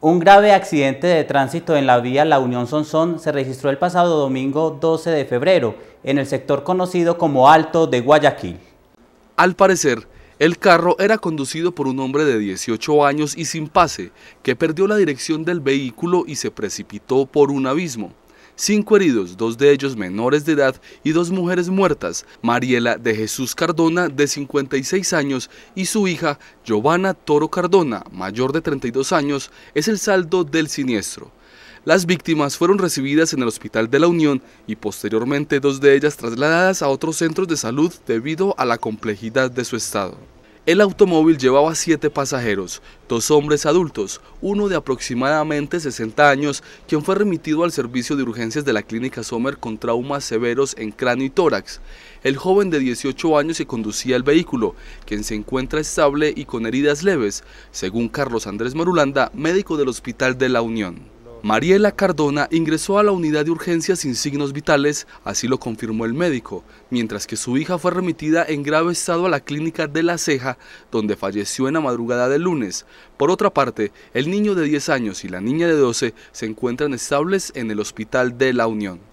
Un grave accidente de tránsito en la vía La Unión Sonsón se registró el pasado domingo 12 de febrero en el sector conocido como Alto de Guayaquil. Al parecer, el carro era conducido por un hombre de 18 años y sin pase, que perdió la dirección del vehículo y se precipitó por un abismo cinco heridos, dos de ellos menores de edad y dos mujeres muertas, Mariela de Jesús Cardona, de 56 años, y su hija, Giovanna Toro Cardona, mayor de 32 años, es el saldo del siniestro. Las víctimas fueron recibidas en el Hospital de la Unión y posteriormente dos de ellas trasladadas a otros centros de salud debido a la complejidad de su estado. El automóvil llevaba siete pasajeros, dos hombres adultos, uno de aproximadamente 60 años, quien fue remitido al servicio de urgencias de la clínica Sommer con traumas severos en cráneo y tórax. El joven de 18 años se conducía el vehículo, quien se encuentra estable y con heridas leves, según Carlos Andrés Marulanda, médico del Hospital de la Unión. Mariela Cardona ingresó a la unidad de urgencias sin signos vitales, así lo confirmó el médico, mientras que su hija fue remitida en grave estado a la clínica de La Ceja, donde falleció en la madrugada del lunes. Por otra parte, el niño de 10 años y la niña de 12 se encuentran estables en el hospital de La Unión.